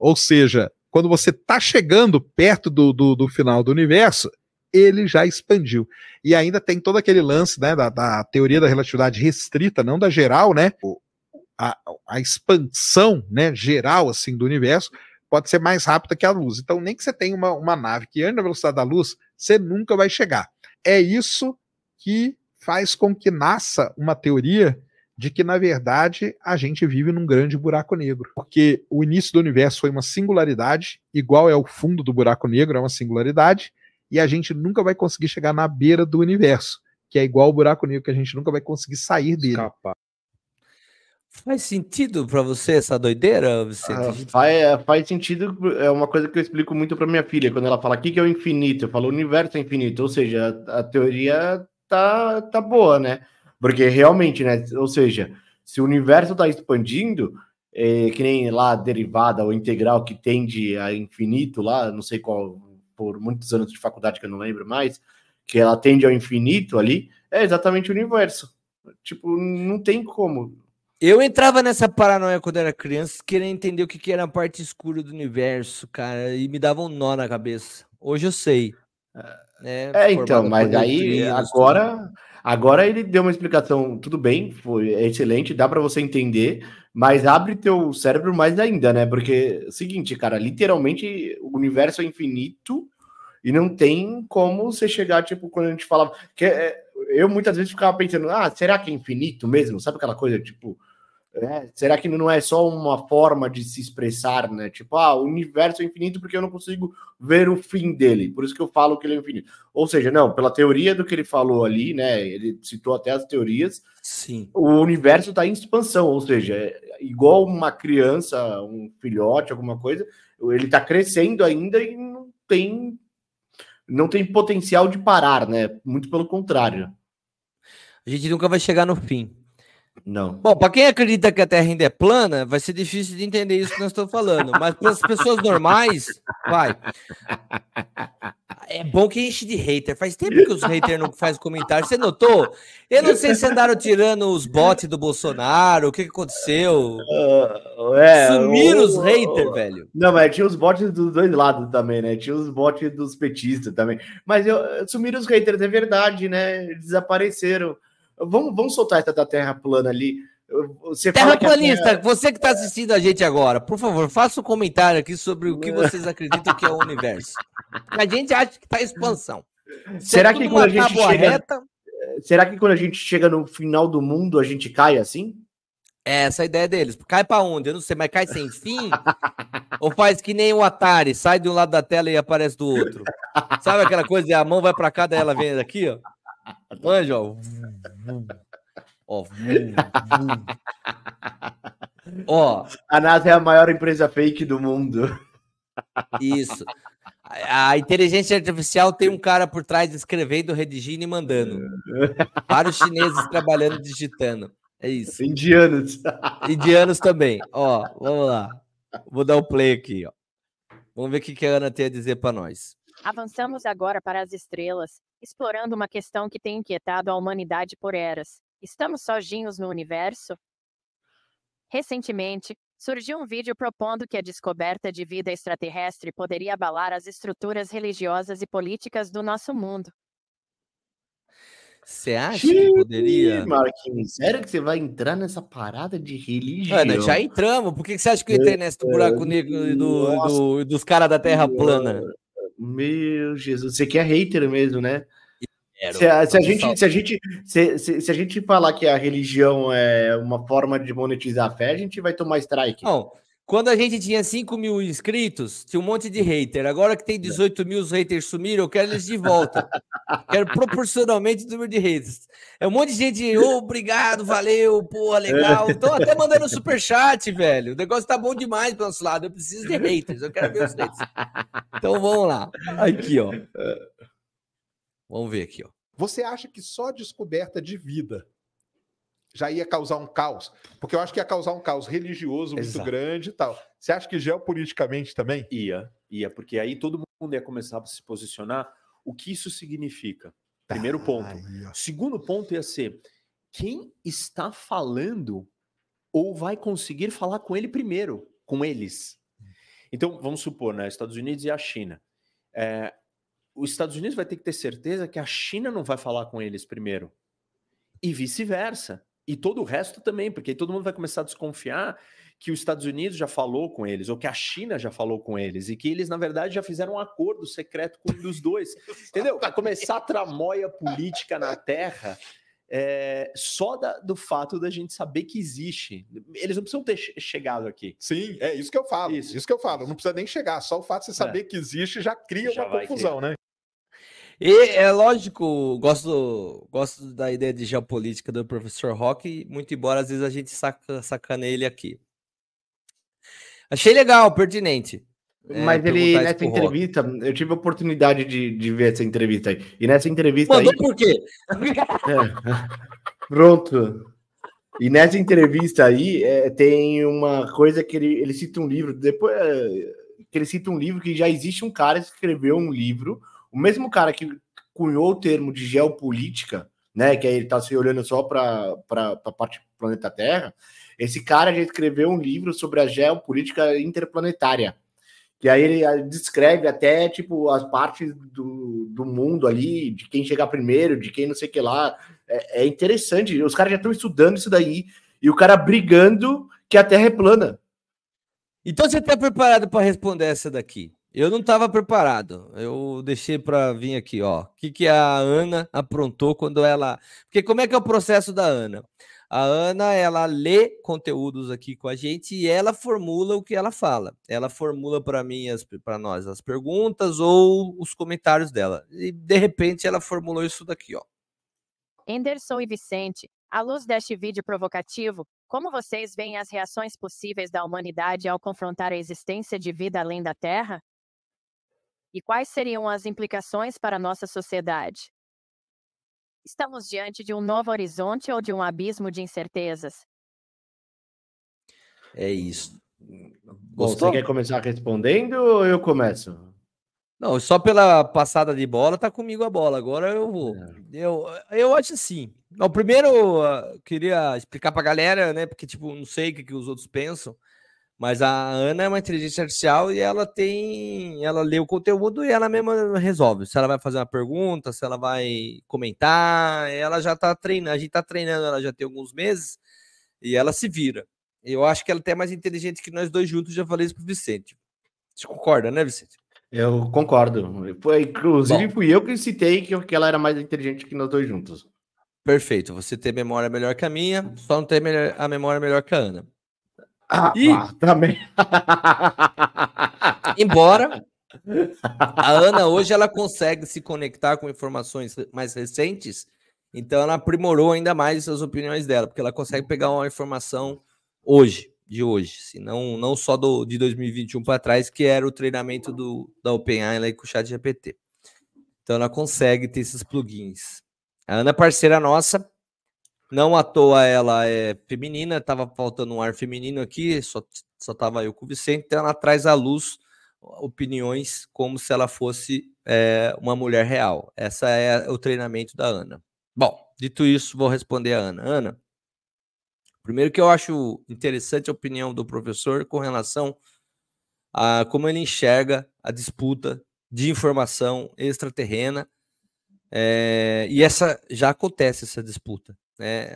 Ou seja, quando você está chegando perto do, do, do, final do universo, ele já expandiu. E ainda tem todo aquele lance né, da, da teoria da relatividade restrita, não da geral, né? A, a, expansão né, geral assim do universo pode ser mais rápida que a luz. Então, nem que você tenha uma, uma nave que anda na velocidade da luz, você nunca vai chegar. É isso que faz com que nasça uma teoria de que, na verdade, a gente vive num grande buraco negro. Porque o início do universo foi uma singularidade, igual é o fundo do buraco negro, é uma singularidade, e a gente nunca vai conseguir chegar na beira do universo, que é igual o buraco negro, que a gente nunca vai conseguir sair dele. Escapa. Faz sentido para você essa doideira, Vicente? Ah, faz, é, faz, sentido, é uma coisa que eu explico muito para minha filha, quando ela fala o que, é o infinito, eu falo o universo é infinito, ou seja, a, a teoria tá, tá boa, né? Porque realmente, né? Ou seja, se o universo está expandindo, é, que nem lá a derivada ou integral que tende a infinito lá, não sei qual, por muitos anos de faculdade que eu não lembro mais, que ela tende ao infinito ali, é exatamente o universo. Tipo, não tem como. Eu entrava nessa paranoia quando era criança, querendo entender o que, que era a parte escura do universo, cara, e me dava um nó na cabeça. Hoje eu sei. É, é, é então, mas aí agora. Tudo. Agora ele deu uma explicação, tudo bem, foi é excelente, dá para você entender, mas abre teu cérebro mais ainda, né? Porque é seguinte, cara, literalmente o universo é infinito e não tem como você chegar, tipo, quando a gente falava que é, eu muitas vezes ficava pensando, ah, será que é infinito mesmo? Sabe aquela coisa, tipo, né? Será que não é só uma forma de se expressar, né? Tipo, ah, o universo é infinito porque eu não consigo ver o fim dele, por isso que eu falo que ele é infinito. Ou seja, não, pela teoria do que ele falou ali, né? Ele citou até as teorias. Sim. O universo está em expansão, ou seja, é igual uma criança, um filhote, alguma coisa, ele está crescendo ainda e não tem não tem potencial de parar, né? Muito pelo contrário. A gente nunca vai chegar no fim. Não. Bom, para quem acredita que a Terra ainda é plana, vai ser difícil de entender isso que nós estamos falando. Mas para as pessoas normais, vai. É bom que enche de hater. Faz tempo que os haters não fazem comentário. Você notou? Eu não sei se andaram tirando os bots do Bolsonaro, o que, que aconteceu. Uh, é, Sumiram o, os haters, velho. Não, mas tinha os bots dos dois lados também, né? Tinha os bots dos petistas também. Mas eu, sumiram os haters, é verdade, né? Desapareceram. Vamos, vamos soltar essa da Terra plana ali. Você Terraplanista, terra... você que está assistindo a gente agora, por favor, faça um comentário aqui sobre o que vocês acreditam que é o universo. A gente acha que está expansão. Se será é que quando a gente chega... Reta... Será que quando a gente chega no final do mundo a gente cai assim? É essa a ideia deles. Cai para onde? Eu não sei, mas cai sem fim? Ou faz que nem o Atari, sai de um lado da tela e aparece do outro? Sabe aquela coisa, a mão vai para cá, daí ela vem daqui, ó? Anjo. ó. Ó, vum, a NASA é a maior empresa fake do mundo. Isso. A inteligência artificial tem um cara por trás escrevendo, redigindo e mandando. Vários chineses trabalhando, digitando. É isso. Indianos. Indianos também. Ó, vamos lá. Vou dar o um play aqui, ó. Vamos ver o que a Ana tem a dizer para nós. Avançamos agora para as estrelas, explorando uma questão que tem inquietado a humanidade por eras. Estamos sozinhos no universo? Recentemente, surgiu um vídeo propondo que a descoberta de vida extraterrestre poderia abalar as estruturas religiosas e políticas do nosso mundo. Você acha que poderia? Marquinhos, sério que você vai entrar nessa parada de religião? Mano, já entramos. Por que você acha que eu entrei nesse é buraco negro do, do, dos caras da Terra plana? Meu Jesus, você que é hater mesmo, né? se, a, se, a gente, se, a, gente, se, se, a gente falar que a religião é uma forma de monetizar a fé, a gente vai tomar strike. Não, quando a gente tinha 5 mil inscritos, tinha um monte de hum. hater. Agora que tem 18 mil, os haters sumiram, eu quero eles de volta. quero proporcionalmente o número de haters. É um monte de gente, oh, obrigado, valeu, porra, legal. Estão é. até mandando super chat, velho. O negócio tá bom demais pro nosso lado. Eu preciso de haters, eu quero ver os haters. Então vamos lá. Aqui, ó. É. Vamos ver aqui, ó. Você acha que só descoberta de vida já ia causar um caos, porque eu acho que ia causar um caos religioso muito Exato. grande e tal. Você acha que geopoliticamente também? Ia, ia, porque aí todo mundo ia começar a se posicionar. O que isso significa? Primeiro ah, ponto. Segundo ponto ia ser quem está falando ou vai conseguir falar com ele primeiro, com eles. Então, vamos supor, né? Estados Unidos e a China. É, os Estados Unidos vai ter que ter certeza que a China não vai falar com eles primeiro. E vice-versa. E todo o resto também, porque aí todo mundo vai começar a desconfiar que os Estados Unidos já falou com eles, ou que a China já falou com eles, e que eles, na verdade, já fizeram um acordo secreto com um dos dois. entendeu? Vai começar a tramóia política na Terra é, só da, do fato da gente saber que existe. Eles não precisam ter chegado aqui. Sim, é isso que eu falo. Isso, isso que eu falo. Não precisa nem chegar, só o fato de você saber é. que existe já cria já uma confusão, criar. né? E é lógico, gosto, gosto da ideia de geopolítica do professor Rock, muito embora às vezes a gente saca, sacane ele aqui. Achei legal, pertinente. É, Mas é, ele, nessa entrevista, Rock. eu tive a oportunidade de, de ver essa entrevista aí. E nessa entrevista. Mandou aí... por quê? É. Pronto. E nessa entrevista aí, é, tem uma coisa que ele, ele cita um livro, depois é, que ele cita um livro que já existe um cara que escreveu um livro o mesmo cara que cunhou o termo de geopolítica, né, que aí ele está se olhando só para a parte do planeta Terra, esse cara já escreveu um livro sobre a geopolítica interplanetária. Que aí ele descreve até tipo as partes do, do mundo ali, de quem chegar primeiro, de quem não sei o que lá. É, é interessante. Os caras já estão estudando isso daí e o cara brigando que a Terra é plana. Então você está preparado para responder essa daqui? Eu não estava preparado. Eu deixei para vir aqui, ó. O que, que a Ana aprontou quando ela. Porque como é que é o processo da Ana? A Ana, ela lê conteúdos aqui com a gente e ela formula o que ela fala. Ela formula para mim, para nós, as perguntas ou os comentários dela. E, de repente, ela formulou isso daqui, ó. Anderson e Vicente, à luz deste vídeo provocativo, como vocês veem as reações possíveis da humanidade ao confrontar a existência de vida além da Terra? E quais seriam as implicações para a nossa sociedade? Estamos diante de um novo horizonte ou de um abismo de incertezas? É isso. Gostou? Você quer começar respondendo ou eu começo? Não, só pela passada de bola, tá comigo a bola. Agora eu vou. É. Eu, eu acho assim. primeiro, eu ah, queria explicar pra galera, né? Porque, tipo, não sei o que os outros pensam. Mas a Ana é uma inteligência artificial e ela tem. Ela lê o conteúdo e ela mesma resolve. Se ela vai fazer uma pergunta, se ela vai comentar, ela já está treinando. A gente está treinando ela já tem alguns meses e ela se vira. Eu acho que ela é até mais inteligente que nós dois juntos, já falei isso pro Vicente. Você concorda, né, Vicente? Eu concordo. Inclusive, Bom, fui eu que citei que ela era mais inteligente que nós dois juntos. Perfeito. Você tem memória melhor que a minha, só não tem a memória melhor que a Ana. Ah, e... Ah, também. Embora a Ana hoje ela consegue se conectar com informações mais recentes, então ela aprimorou ainda mais as opiniões dela, porque ela consegue pegar uma informação hoje, de hoje, se não, não só do, de 2021 para trás, que era o treinamento do, da OpenAI com o chat GPT. Então ela consegue ter esses plugins. A Ana é parceira nossa, não à toa ela é feminina, tava faltando um ar feminino aqui, só, só tava eu com o Vicente, então ela traz à luz opiniões como se ela fosse é, uma mulher real. Essa é o treinamento da Ana. Bom, dito isso, vou responder a Ana. Ana, primeiro que eu acho interessante a opinião do professor com relação a como ele enxerga a disputa de informação extraterrena. É, e essa já acontece essa disputa. Né?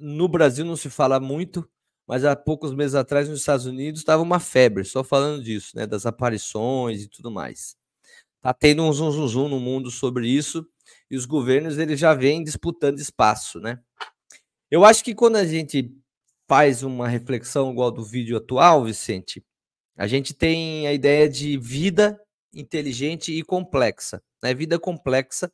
No Brasil não se fala muito, mas há poucos meses atrás nos Estados Unidos estava uma febre, só falando disso, né? das aparições e tudo mais. Está tendo um zum, zum, zum no mundo sobre isso e os governos eles já vêm disputando espaço, né? Eu acho que quando a gente faz uma reflexão igual do vídeo atual, Vicente, a gente tem a ideia de vida inteligente e complexa, né? Vida complexa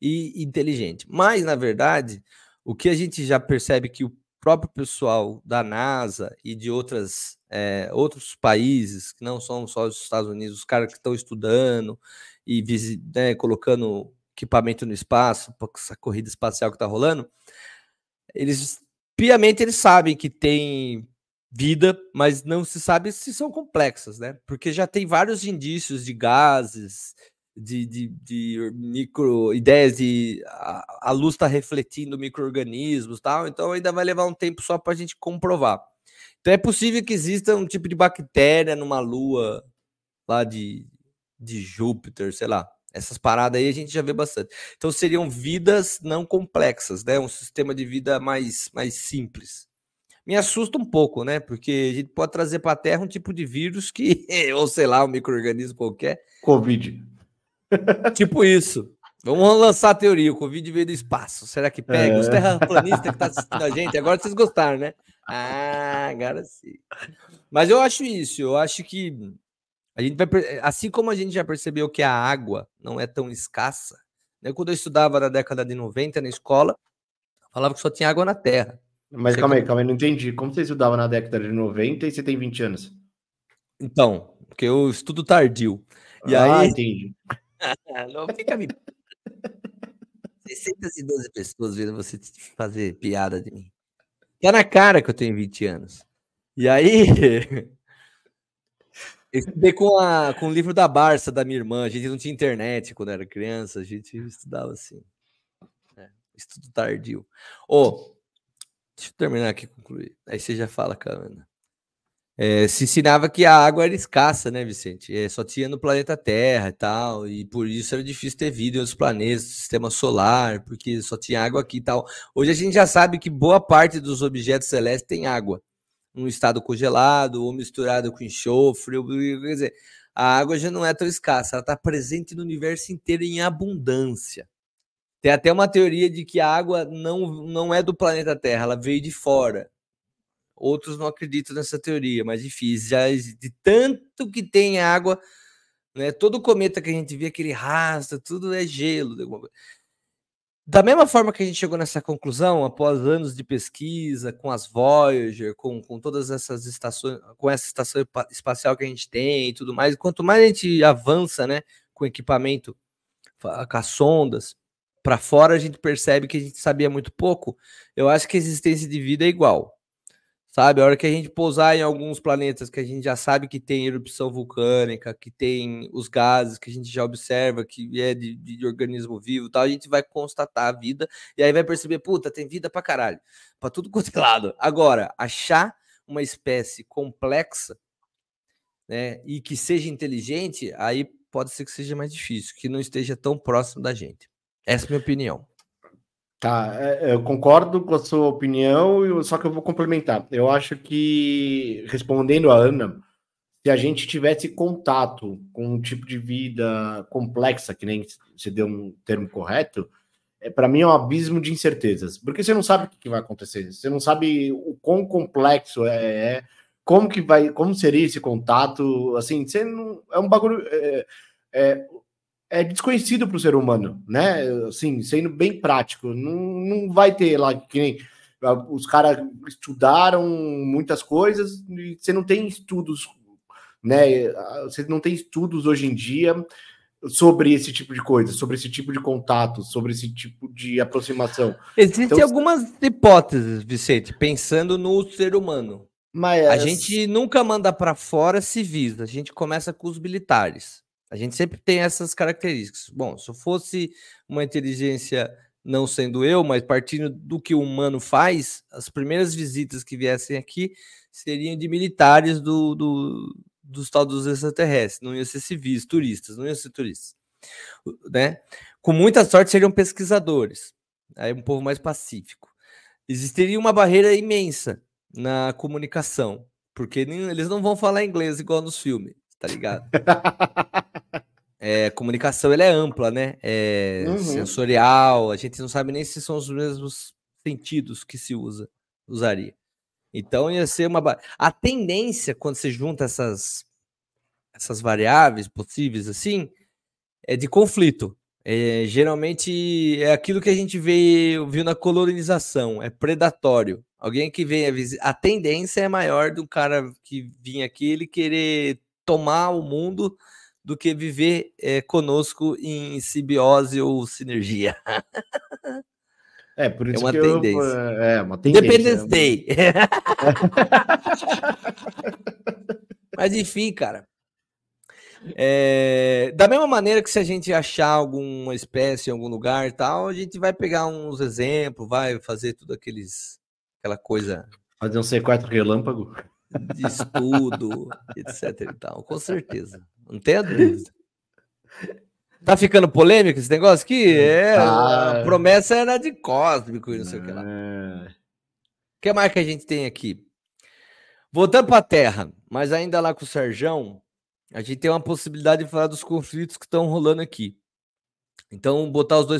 e inteligente. Mas na verdade, o que a gente já percebe que o próprio pessoal da NASA e de outras, é, outros países, que não são só os Estados Unidos, os caras que estão estudando e né, colocando equipamento no espaço, essa corrida espacial que está rolando, eles piamente eles sabem que tem vida, mas não se sabe se são complexas, né? Porque já tem vários indícios de gases, de, de, de micro ideias de a, a luz está refletindo micro-organismos tal, então ainda vai levar um tempo só para a gente comprovar. Então é possível que exista um tipo de bactéria numa lua lá de, de Júpiter, sei lá. Essas paradas aí a gente já vê bastante. Então seriam vidas não complexas, né? Um sistema de vida mais, mais simples. Me assusta um pouco, né? Porque a gente pode trazer para a Terra um tipo de vírus que, ou sei lá, um microorganismo qualquer. Covid tipo isso. Vamos lançar a teoria. O Covid veio do espaço. Será que pega? É. Os terraplanistas que estão tá assistindo a gente, agora vocês gostaram, né? Ah, agora sim. Mas eu acho isso. Eu acho que a gente vai. Assim como a gente já percebeu que a água não é tão escassa, né? quando eu estudava na década de 90 na escola, falava que só tinha água na terra. Mas calma aí, calma aí, não entendi. Como você estudava na década de 90 e você tem 20 anos? Então, porque eu estudo tardio. E ah, aí, entendi. não fica me. 612 pessoas vendo você fazer piada de mim. Tá na cara que eu tenho 20 anos. E aí. Eu estudei com, a, com o livro da Barça da minha irmã. A gente não tinha internet quando era criança, a gente estudava assim. É, estudo tardio. Ô, oh, deixa eu terminar aqui e concluir. Aí você já fala, Carolina. É, se ensinava que a água era escassa, né, Vicente? É, só tinha no planeta Terra e tal, e por isso era difícil ter vida em outros planetas, sistema solar, porque só tinha água aqui e tal. Hoje a gente já sabe que boa parte dos objetos celestes tem água, num estado congelado ou misturado com enxofre, ou, quer dizer, a água já não é tão escassa, ela está presente no universo inteiro em abundância. Tem até uma teoria de que a água não, não é do planeta Terra, ela veio de fora Outros não acreditam nessa teoria, mas enfim, já de tanto que tem água, né? Todo cometa que a gente vê, aquele rasta, tudo é gelo. Da mesma forma que a gente chegou nessa conclusão, após anos de pesquisa com as Voyager, com, com todas essas estações, com essa estação espacial que a gente tem e tudo mais, quanto mais a gente avança, né, com equipamento, com as sondas, para fora a gente percebe que a gente sabia muito pouco. Eu acho que a existência de vida é igual. Sabe, a hora que a gente pousar em alguns planetas que a gente já sabe que tem erupção vulcânica, que tem os gases que a gente já observa, que é de, de, de organismo vivo tal, a gente vai constatar a vida e aí vai perceber, puta, tem vida pra caralho, pra tudo quanto é lado. Agora, achar uma espécie complexa, né, e que seja inteligente, aí pode ser que seja mais difícil, que não esteja tão próximo da gente. Essa é a minha opinião. Tá, é, é, eu concordo com a sua opinião, só que eu vou complementar. Eu acho que, respondendo a Ana, se a gente tivesse contato com um tipo de vida complexa, que nem você deu um termo correto, é, para mim é um abismo de incertezas, porque você não sabe o que vai acontecer, você não sabe o quão complexo é, é como que vai, como seria esse contato, assim, você não, é um bagulho, é, é, é desconhecido para o ser humano, né? Assim, sendo bem prático, não, não vai ter lá que nem ah, os caras estudaram muitas coisas e você não tem estudos, né? Você não tem estudos hoje em dia sobre esse tipo de coisa, sobre esse tipo de contato, sobre esse tipo de aproximação. Existem então, algumas hipóteses, Vicente, pensando no ser humano. Mas a gente nunca manda para fora civis, a gente começa com os militares. A gente sempre tem essas características. Bom, se eu fosse uma inteligência não sendo eu, mas partindo do que o humano faz, as primeiras visitas que viessem aqui seriam de militares do, do, dos tal dos extraterrestres, não iam ser civis, turistas, não iam ser turistas. Né? Com muita sorte seriam pesquisadores, aí um povo mais pacífico. Existiria uma barreira imensa na comunicação, porque nem, eles não vão falar inglês igual nos filmes, tá ligado? É, comunicação ela é ampla, né? É uhum. sensorial, a gente não sabe nem se são os mesmos sentidos que se usa, usaria. Então ia ser uma a tendência quando se junta essas essas variáveis possíveis assim é de conflito. É, geralmente é aquilo que a gente vê, viu na colonização, é predatório. Alguém que vem a, a tendência é maior do cara que vinha aqui ele querer tomar o mundo do que viver é, conosco em simbiose ou sinergia. É, por é isso é uma que tendência. Eu, é, é uma tendência. Dependence né? Day. Mas enfim, cara. É, da mesma maneira que se a gente achar alguma espécie em algum lugar e tal, a gente vai pegar uns exemplos, vai fazer tudo aqueles aquela coisa. Fazer um C4 relâmpago de estudo, etc e tal, com certeza. Não tem a dúvida. Tá ficando polêmico esse negócio aqui? É, tá. a promessa era de cósmico e não sei o que lá. O é. que mais que a gente tem aqui? Voltando para a Terra, mas ainda lá com o Serjão, a gente tem uma possibilidade de falar dos conflitos que estão rolando aqui. Então, botar os dois